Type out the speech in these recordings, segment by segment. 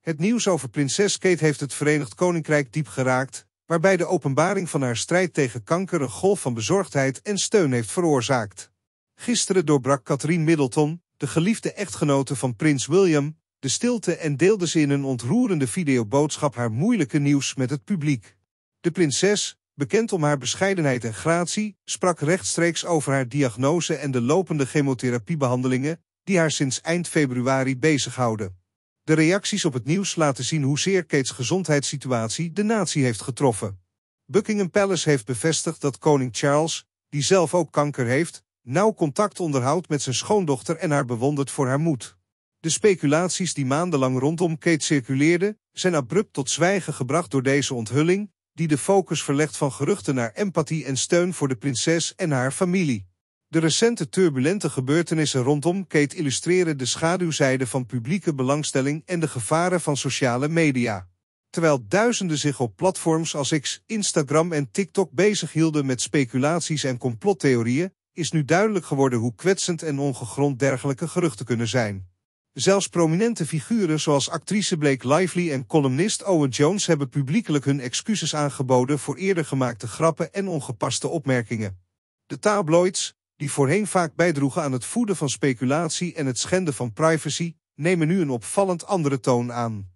Het nieuws over prinses Kate heeft het Verenigd Koninkrijk diep geraakt, waarbij de openbaring van haar strijd tegen kanker een golf van bezorgdheid en steun heeft veroorzaakt. Gisteren doorbrak Catherine Middleton, de geliefde echtgenote van prins William, de stilte en deelde ze in een ontroerende videoboodschap haar moeilijke nieuws met het publiek. De prinses, bekend om haar bescheidenheid en gratie, sprak rechtstreeks over haar diagnose en de lopende chemotherapiebehandelingen, die haar sinds eind februari bezighouden. De reacties op het nieuws laten zien hoezeer Kates gezondheidssituatie de natie heeft getroffen. Buckingham Palace heeft bevestigd dat koning Charles, die zelf ook kanker heeft, nauw contact onderhoudt met zijn schoondochter en haar bewondert voor haar moed. De speculaties die maandenlang rondom Kate circuleerden, zijn abrupt tot zwijgen gebracht door deze onthulling, die de focus verlegt van geruchten naar empathie en steun voor de prinses en haar familie. De recente turbulente gebeurtenissen rondom Kate illustreren de schaduwzijde van publieke belangstelling en de gevaren van sociale media. Terwijl duizenden zich op platforms als X, Instagram en TikTok bezighielden met speculaties en complottheorieën, is nu duidelijk geworden hoe kwetsend en ongegrond dergelijke geruchten kunnen zijn. Zelfs prominente figuren zoals actrice Blake Lively en columnist Owen Jones hebben publiekelijk hun excuses aangeboden voor eerder gemaakte grappen en ongepaste opmerkingen. De tabloids, die voorheen vaak bijdroegen aan het voeden van speculatie en het schenden van privacy, nemen nu een opvallend andere toon aan.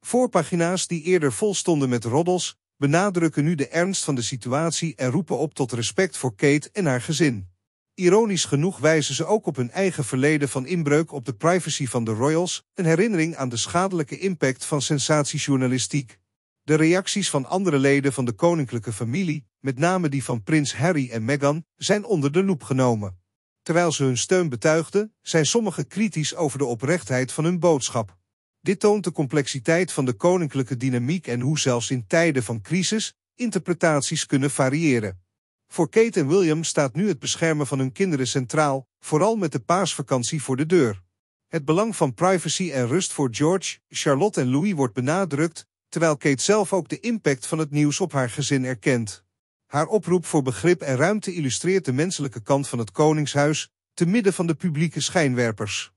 Voorpagina's die eerder vol stonden met roddels, benadrukken nu de ernst van de situatie en roepen op tot respect voor Kate en haar gezin. Ironisch genoeg wijzen ze ook op hun eigen verleden van inbreuk op de privacy van de royals, een herinnering aan de schadelijke impact van sensatiejournalistiek. De reacties van andere leden van de koninklijke familie, met name die van prins Harry en Meghan, zijn onder de loep genomen. Terwijl ze hun steun betuigden, zijn sommigen kritisch over de oprechtheid van hun boodschap. Dit toont de complexiteit van de koninklijke dynamiek en hoe zelfs in tijden van crisis interpretaties kunnen variëren. Voor Kate en William staat nu het beschermen van hun kinderen centraal, vooral met de paasvakantie voor de deur. Het belang van privacy en rust voor George, Charlotte en Louis wordt benadrukt, terwijl Kate zelf ook de impact van het nieuws op haar gezin erkent. Haar oproep voor begrip en ruimte illustreert de menselijke kant van het Koningshuis, te midden van de publieke schijnwerpers.